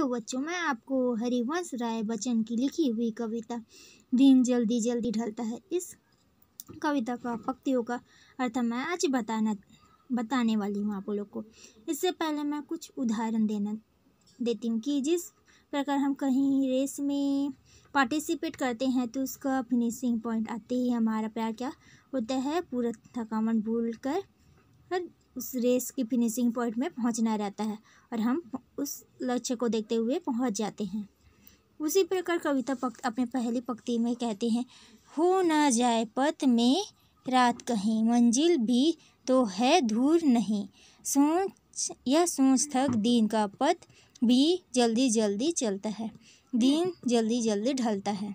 hello बच्चों मैं आपको हरिवंश राय बच्चन की लिखी हुई कविता दिन जल्दी जल्दी ढलता है इस कविता का पक्तियों का अर्थ मैं आज बताना बताने वाली हूँ आप लोग को इससे पहले मैं कुछ उदाहरण देना देती हूँ कि जिस प्रकार हम कहीं रेस में पार्टिसिपेट करते हैं तो उसका फिनिशिंग पॉइंट आते ही हमारा प्यार क्या होता है पूरा थकावन भूल कर उस रेस के फिनिशिंग पॉइंट में पहुंचना रहता है और हम उस लक्ष्य को देखते हुए पहुंच जाते हैं उसी प्रकार कविता पक्त अपने पहली पक्ति में कहते हैं हो ना जाए पथ में रात कहीं मंजिल भी तो है दूर नहीं सोच यह सोच तक दिन का पथ भी जल्दी जल्दी चलता है दिन जल्दी जल्दी ढलता है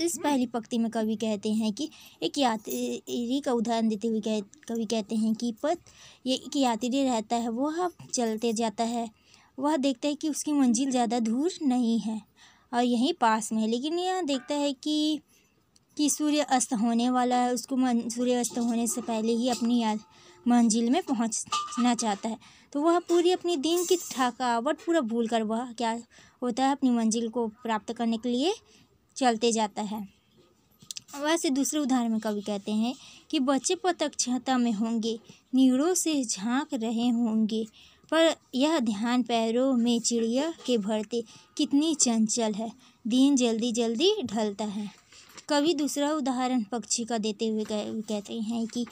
इस पहली पंक्ति में कवि कहते हैं कि एक यात्री का उदाहरण देते हुए कह कवि कहते हैं कि पथ ये एक यात्री रहता है वह चलते जाता है वह देखता है कि उसकी मंजिल ज़्यादा दूर नहीं है और यहीं पास में है लेकिन यह देखता है कि कि सूर्य अस्त होने वाला है उसको मन सूर्य अस्त होने से पहले ही अपनी याद मंजिल में पहुंचना चाहता है तो वह पूरी अपनी दिन की थकावट पूरा भूल कर वह क्या होता है अपनी मंजिल को प्राप्त करने के लिए चलते जाता है वैसे दूसरे उदाहरण में कवि कहते हैं कि बच्चे पतक्षता में होंगे नीड़ों से झांक रहे होंगे पर यह ध्यान पैरों में चिड़िया के भरते कितनी चंचल है दिन जल्दी जल्दी ढलता है कवि दूसरा उदाहरण पक्षी का देते हुए कहते हैं कि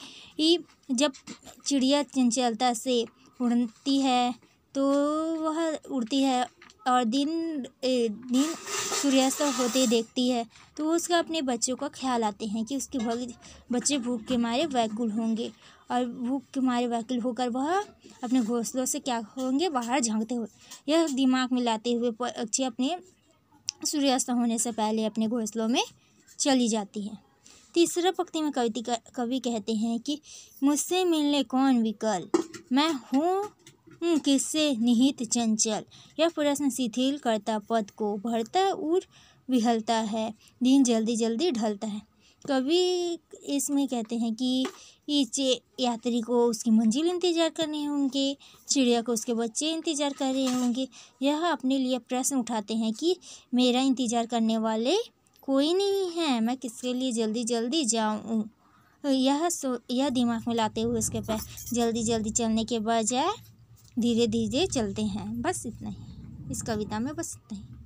जब चिड़िया चंचलता से उड़ती है तो वह उड़ती है और दिन दिन सूर्यास्त होते देखती है तो वो उसका अपने बच्चों का ख्याल आते हैं कि उसके बच्चे भूख के मारे वैकुल होंगे और भूख के मारे वैकुल होकर वह अपने घोंसलों से क्या होंगे बाहर झांकते हुए यह दिमाग में लाते हुए पक्षी अपने सूर्यास्त होने से पहले अपने घोंसलों में चली जाती है तीसरा पक्ति में कविता कवि कहते हैं कि मुझसे मिलने कौन विकल मैं हूँ किससे निहित चंचल यह प्रश्न शिथिल करता पद को भरता और विहलता है दिन जल्दी जल्दी ढलता है कभी इसमें कहते हैं कि इसे यात्री को उसकी मंजिल इंतजार करने होंगे चिड़िया को उसके बच्चे इंतजार कर रहे होंगे यह अपने लिए प्रश्न उठाते हैं कि मेरा इंतजार करने वाले कोई नहीं है मैं किसके लिए जल्दी जल्दी जाऊँ यह सो यह दिमाग में लाते हुए उसके पैर जल्दी जल्दी चलने के बजाय धीरे धीरे चलते हैं बस इतना ही इस कविता में बस इतना ही